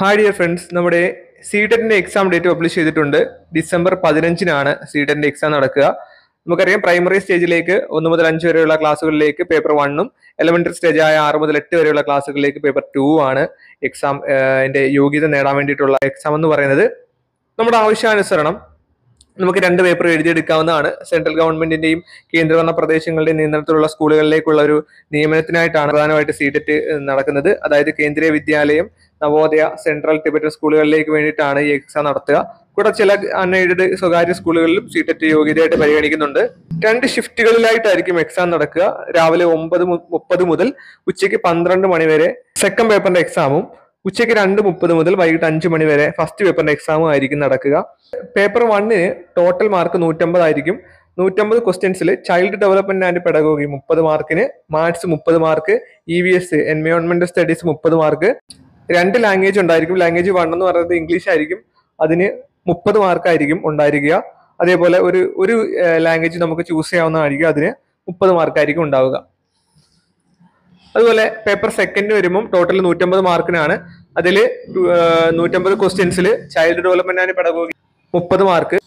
hi dear friends നമ്മുടെ C ടെറ്റിന്റെ exam date publish ചെയ്തിട്ടുണ്ട് ഡിസംബർ പതിനഞ്ചിനാണ് സി ടെറ്റിന്റെ എക്സാം നടക്കുക നമുക്കറിയാം പ്രൈമറി സ്റ്റേജിലേക്ക് ഒന്ന് മുതൽ അഞ്ച് വരെയുള്ള ക്ലാസ്സുകളിലേക്ക് പേപ്പർ വണ്ണും എലമെന്ററി സ്റ്റേജ് ആയ ആറ് മുതൽ എട്ട് വരെയുള്ള ക്ലാസ്സുകളിലേക്ക് പേപ്പർ ടു ആണ് എക്സാം എൻ്റെ യോഗ്യത നേടാൻ വേണ്ടിയിട്ടുള്ള എക്സാം എന്ന് പറയുന്നത് നമ്മുടെ ആവശ്യാനുസരണം നമുക്ക് രണ്ട് പേപ്പർ എഴുതിയെടുക്കാവുന്നതാണ് സെൻട്രൽ ഗവൺമെന്റിന്റെയും കേന്ദ്രഭരണ പ്രദേശങ്ങളുടെയും നിയന്ത്രണത്തിലുള്ള സ്കൂളുകളിലേക്കുള്ള ഒരു നിയമനത്തിനായിട്ടാണ് പ്രധാനമായിട്ട് സീഡറ്റ് നടക്കുന്നത് അതായത് കേന്ദ്രീയ വിദ്യാലയം നവോദയ സെൻട്രൽ ടിബറ്റൻ സ്കൂളുകളിലേക്ക് വേണ്ടിയിട്ടാണ് ഈ എക്സാം നടത്തുക കൂടെ ചില അൺഎയ്ഡഡ് സ്വകാര്യ സ്കൂളുകളിലും സീറ്ററ്റ് യോഗ്യതയായിട്ട് പരിഗണിക്കുന്നുണ്ട് രണ്ട് ഷിഫ്റ്റുകളിലായിട്ടായിരിക്കും എക്സാം നടക്കുക രാവിലെ ഒമ്പത് മുപ്പത് മുതൽ ഉച്ചയ്ക്ക് പന്ത്രണ്ട് മണിവരെ സെക്കൻഡ് പേപ്പറിന്റെ എക്സാമും ഉച്ചയ്ക്ക് രണ്ട് മുപ്പത് മുതൽ വൈകിട്ട് അഞ്ച് മണി വരെ ഫസ്റ്റ് പേപ്പറിന്റെ എക്സാം ആയിരിക്കും നടക്കുക പേപ്പർ വണ്ണിന് ടോട്ടൽ മാർക്ക് നൂറ്റമ്പതായിരിക്കും നൂറ്റമ്പത് ക്വസ്റ്റ്യൻസിൽ ചൈൽഡ് ഡെവലപ്മെന്റ് ആൻഡ് പെഡഗോഗി മുപ്പത് മാർക്കിന് മാത്സ് മുപ്പത് mark E V S environment studies മുപ്പത് മാർക്ക് രണ്ട് ലാംഗ്വേജ് ഉണ്ടായിരിക്കും ലാംഗ്വേജ് വൺ എന്ന് പറയുന്നത് ഇംഗ്ലീഷ് ആയിരിക്കും അതിന് മുപ്പത് മാർക്കായിരിക്കും ഉണ്ടായിരിക്കുക അതേപോലെ ഒരു ഒരു ലാംഗ്വേജ് നമുക്ക് ചൂസ് ചെയ്യാവുന്നതായിരിക്കും അതിന് മുപ്പത് മാർക്കായിരിക്കും ഉണ്ടാവുക അതുപോലെ പേപ്പർ സെക്കൻഡ് വരുമ്പോൾ ടോട്ടൽ നൂറ്റമ്പത് മാർക്കിനാണ് അതിൽ നൂറ്റമ്പത് ക്വസ്റ്റ്യൻസിൽ ചൈൽഡ് ഡെവലപ്മെന്റ് ആൻഡ് പെടകോഗി മുപ്പത് മാർക്ക്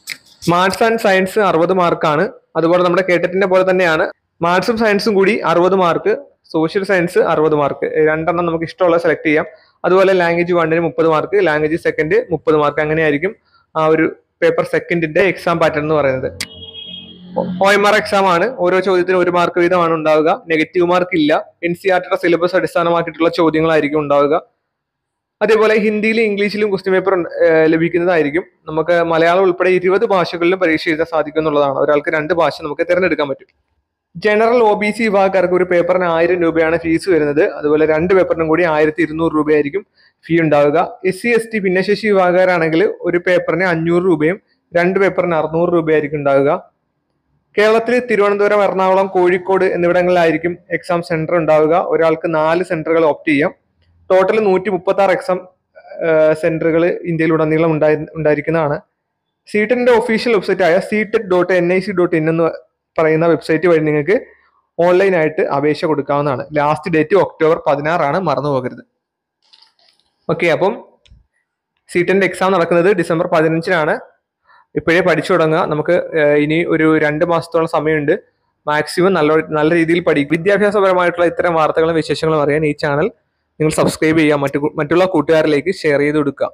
മാത്സ് ആൻഡ് സയൻസ് അറുപത് മാർക്കാണ് അതുപോലെ നമ്മുടെ കേട്ടറ്റിന്റെ പോലെ തന്നെയാണ് മാത്സും സയൻസും കൂടി അറുപത് മാർക്ക് സോഷ്യൽ സയൻസ് അറുപത് മാർക്ക് രണ്ടെണ്ണം നമുക്ക് ഇഷ്ടമുള്ള സെലക്ട് ചെയ്യാം അതുപോലെ ലാംഗ്വേജ് വണ്ണിന് മുപ്പത് മാർക്ക് ലാംഗ്വേജ് സെക്കൻഡ് മുപ്പത് മാർക്ക് അങ്ങനെയായിരിക്കും ആ ഒരു പേപ്പർ സെക്കൻഡിന്റെ എക്സാം പാറ്റേൺ എന്ന് പറയുന്നത് ഒ മാർക്ക് എക്സാം ആണ് ഓരോ ചോദ്യത്തിനും ഒരു മാർക്ക് വീതമാണ് ഉണ്ടാവുക നെഗറ്റീവ് മാർക്ക് ഇല്ല എൻ സി ആർ ടിയുടെ സിലബസ് അടിസ്ഥാനമാക്കിയിട്ടുള്ള ചോദ്യങ്ങളായിരിക്കും ഉണ്ടാവുക അതേപോലെ ഹിന്ദിയിലും ഇംഗ്ലീഷിലും ക്വസ്റ്റ്യൻ പേപ്പർ ലഭിക്കുന്നതായിരിക്കും നമുക്ക് മലയാളം ഉൾപ്പെടെ ഇരുപത് ഭാഷകളിലും പരീക്ഷ എഴുതാൻ സാധിക്കും എന്നുള്ളതാണ് ഒരാൾക്ക് രണ്ട് ഭാഷ നമുക്ക് തിരഞ്ഞെടുക്കാൻ പറ്റും ജനറൽ ഒ ബി സി വിഭാഗക്കാർക്ക് ഒരു പേപ്പറിന് ആയിരം രൂപയാണ് ഫീസ് വരുന്നത് അതുപോലെ രണ്ട് പേപ്പറിനും കൂടി ആയിരത്തി ഇരുന്നൂറ് രൂപയായിരിക്കും ഫീ ഉണ്ടാവുക എസ് സി എസ് ടി ഭിന്നശേഷി വിഭാഗക്കാരാണെങ്കിൽ ഒരു പേപ്പറിന് അഞ്ഞൂറ് രൂപയും രണ്ട് പേപ്പറിന് അറുന്നൂറ് രൂപയായിരിക്കും ഉണ്ടാവുക കേരളത്തിൽ തിരുവനന്തപുരം എറണാകുളം കോഴിക്കോട് എന്നിവിടങ്ങളിലായിരിക്കും എക്സാം സെന്റർ ഉണ്ടാവുക ഒരാൾക്ക് നാല് സെന്ററുകൾ ഓപ്റ്റ് ചെയ്യാം ടോട്ടൽ നൂറ്റി മുപ്പത്തി ആറ് എക്സാം സെന്ററുകൾ ഉടനീളം ഉണ്ടായി ഉണ്ടായിരിക്കുന്നതാണ് സീറ്റിന്റെ ഒഫീഷ്യൽ വെബ്സൈറ്റായ സീറ്റഡ് dot N I C dot in എന്ന് പറയുന്ന വെബ്സൈറ്റ് വഴി നിങ്ങൾക്ക് ഓൺലൈനായിട്ട് അപേക്ഷ കൊടുക്കാവുന്നതാണ് ലാസ്റ്റ് ഡേറ്റ് ഒക്ടോബർ പതിനാറാണ് മറന്നു പോകരുത് ഓക്കെ അപ്പം സീറ്റിന്റെ e എക്സാം നടക്കുന്നത് ഡിസംബർ പതിനഞ്ചിനാണ് ഇപ്പോഴേ പഠിച്ചു തുടങ്ങുക നമുക്ക് ഇനി ഒരു രണ്ട് മാസത്തോളം സമയമുണ്ട് മാക്സിമം നല്ല നല്ല രീതിയിൽ പഠിക്കും വിദ്യാഭ്യാസപരമായിട്ടുള്ള ഇത്തരം വാർത്തകളും വിശേഷങ്ങളും അറിയാൻ ഈ ചാനൽ നിങ്ങൾ സബ്സ്ക്രൈബ് ചെയ്യുക മറ്റു മറ്റുള്ള കൂട്ടുകാരിലേക്ക് ഷെയർ ചെയ്ത് കൊടുക്കുക